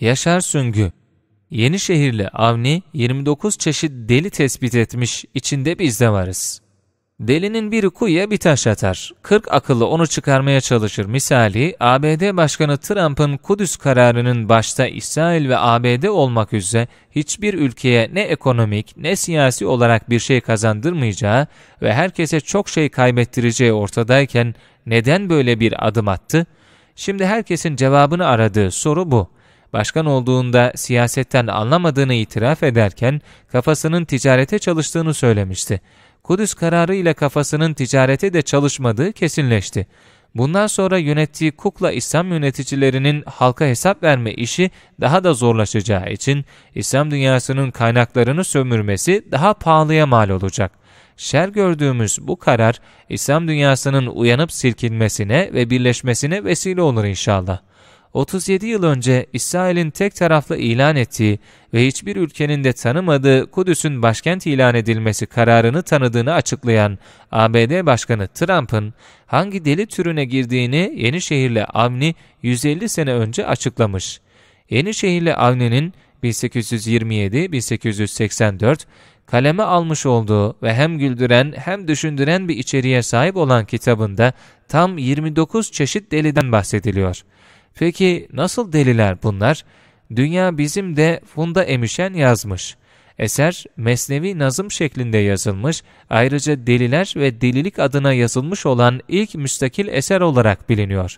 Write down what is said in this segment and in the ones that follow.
Yaşar Süngü Yenişehirli Avni 29 çeşit deli tespit etmiş, içinde biz de varız. Delinin biri kuyuya bir taş atar. 40 akıllı onu çıkarmaya çalışır. Misali ABD Başkanı Trump'ın Kudüs kararının başta İsrail ve ABD olmak üzere hiçbir ülkeye ne ekonomik ne siyasi olarak bir şey kazandırmayacağı ve herkese çok şey kaybettireceği ortadayken neden böyle bir adım attı? Şimdi herkesin cevabını aradığı soru bu başkan olduğunda siyasetten anlamadığını itiraf ederken kafasının ticarete çalıştığını söylemişti. Kudüs kararı ile kafasının ticarete de çalışmadığı kesinleşti. Bundan sonra yönettiği kukla İslam yöneticilerinin halka hesap verme işi daha da zorlaşacağı için İslam dünyasının kaynaklarını sömürmesi daha pahalıya mal olacak. Şer gördüğümüz bu karar İslam dünyasının uyanıp silkinmesine ve birleşmesine vesile olur inşallah. 37 yıl önce İsrail'in tek taraflı ilan ettiği ve hiçbir ülkenin de tanımadığı Kudüs'ün başkent ilan edilmesi kararını tanıdığını açıklayan ABD Başkanı Trump'ın hangi deli türüne girdiğini Yenişehir'le Avni 150 sene önce açıklamış. Yenişehir'le Avni'nin 1827-1884 kaleme almış olduğu ve hem güldüren hem düşündüren bir içeriğe sahip olan kitabında tam 29 çeşit deliden bahsediliyor. Peki nasıl deliler bunlar? Dünya bizim de Funda Emişen yazmış. Eser Mesnevi Nazım şeklinde yazılmış, ayrıca deliler ve delilik adına yazılmış olan ilk müstakil eser olarak biliniyor.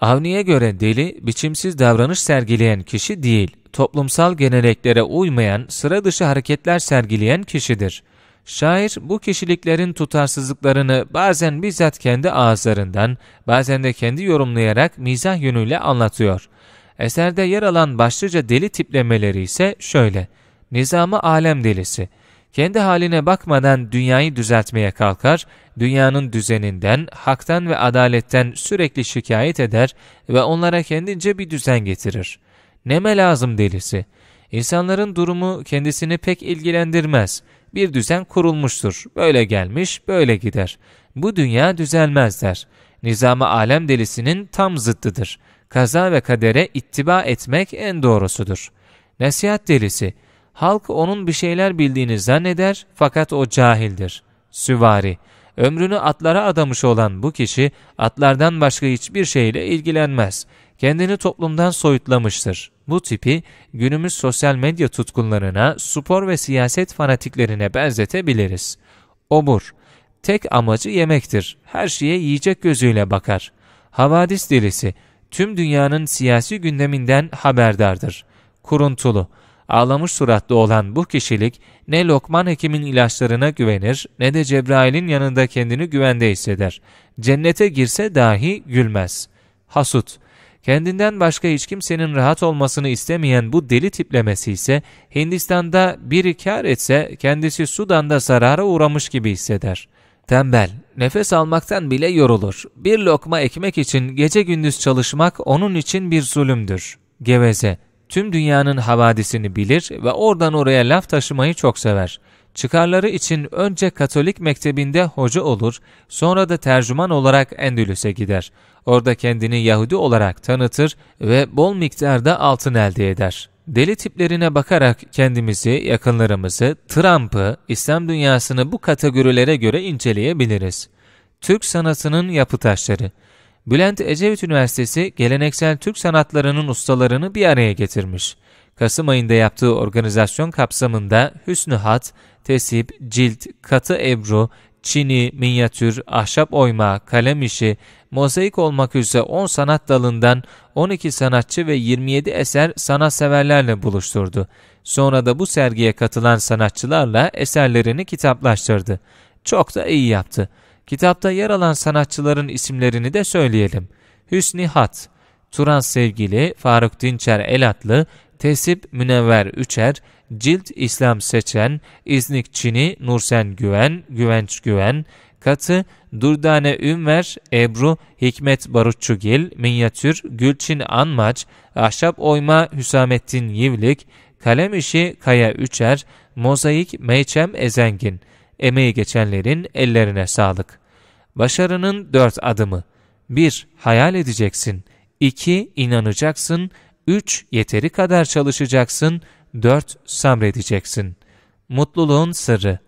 Avni'ye göre deli, biçimsiz davranış sergileyen kişi değil, toplumsal geneleklere uymayan, sıra dışı hareketler sergileyen kişidir.'' Şair bu kişiliklerin tutarsızlıklarını bazen bizzat kendi ağızlarından, bazen de kendi yorumlayarak mizah yönüyle anlatıyor. Eserde yer alan başlıca deli tiplemeleri ise şöyle. Nizamı alem delisi. Kendi haline bakmadan dünyayı düzeltmeye kalkar, dünyanın düzeninden, haktan ve adaletten sürekli şikayet eder ve onlara kendince bir düzen getirir. Neme lazım delisi. İnsanların durumu kendisini pek ilgilendirmez.'' bir düzen kurulmuştur. Böyle gelmiş, böyle gider. Bu dünya düzelmez der. Nizamı alem delisinin tam zıttıdır. Kaza ve kadere ittiba etmek en doğrusudur. Nasihat delisi, halk onun bir şeyler bildiğini zanneder fakat o cahildir. Süvari, ömrünü atlara adamış olan bu kişi atlardan başka hiçbir şeyle ilgilenmez. Kendini toplumdan soyutlamıştır. Bu tipi günümüz sosyal medya tutkunlarına, spor ve siyaset fanatiklerine benzetebiliriz. Obur, tek amacı yemektir, her şeye yiyecek gözüyle bakar. Havadis delisi, tüm dünyanın siyasi gündeminden haberdardır. Kuruntulu, ağlamış suratlı olan bu kişilik ne Lokman Hekim'in ilaçlarına güvenir ne de Cebrail'in yanında kendini güvende hisseder. Cennete girse dahi gülmez. Hasut, Kendinden başka hiç kimsenin rahat olmasını istemeyen bu deli tiplemesi ise Hindistan'da biri kar etse kendisi Sudan'da zarara uğramış gibi hisseder. Tembel, nefes almaktan bile yorulur. Bir lokma ekmek için gece gündüz çalışmak onun için bir zulümdür. Geveze, tüm dünyanın havadisini bilir ve oradan oraya laf taşımayı çok sever.'' Çıkarları için önce Katolik mektebinde hoca olur, sonra da tercüman olarak Endülüs'e gider. Orada kendini Yahudi olarak tanıtır ve bol miktarda altın elde eder. Deli tiplerine bakarak kendimizi, yakınlarımızı, Trump'ı, İslam dünyasını bu kategorilere göre inceleyebiliriz. Türk sanatının yapı taşları Bülent Ecevit Üniversitesi geleneksel Türk sanatlarının ustalarını bir araya getirmiş. Kasım ayında yaptığı organizasyon kapsamında hüsnü hat, tesip, cilt, katı ebru, çini, minyatür, ahşap oyma, kalem işi, mozaik olmak üzere 10 sanat dalından 12 sanatçı ve 27 eser sanatseverlerle buluşturdu. Sonra da bu sergiye katılan sanatçılarla eserlerini kitaplaştırdı. Çok da iyi yaptı. Kitapta yer alan sanatçıların isimlerini de söyleyelim. Hüsni Hat, Turan Sevgili, Faruk Dinçer Elatlı, Tesip Münevver Üçer, Cilt İslam Seçen, İznik Çini, Nursen Güven, Güvenç Güven, Katı, Durdane Ümver, Ebru, Hikmet Barutçugil, Minyatür, Gülçin Anmaç, Ahşap Oyma, Hüsamettin Yivlik, Kalem İşi, Kaya Üçer, Mozaik, Meyçem Ezengin, emeği geçenlerin ellerine sağlık. Başarının dört adımı. 1. Hayal edeceksin. 2. inanacaksın. 3. Yeteri kadar çalışacaksın. 4. Sabredeceksin. Mutluluğun sırrı.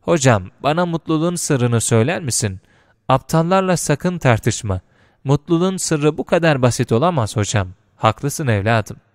Hocam bana mutluluğun sırrını söyler misin? Aptallarla sakın tartışma. Mutluluğun sırrı bu kadar basit olamaz hocam. Haklısın evladım.